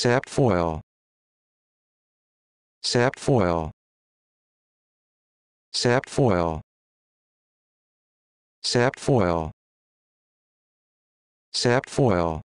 sapped foil sapped foil sapped foil sapped foil sapped foil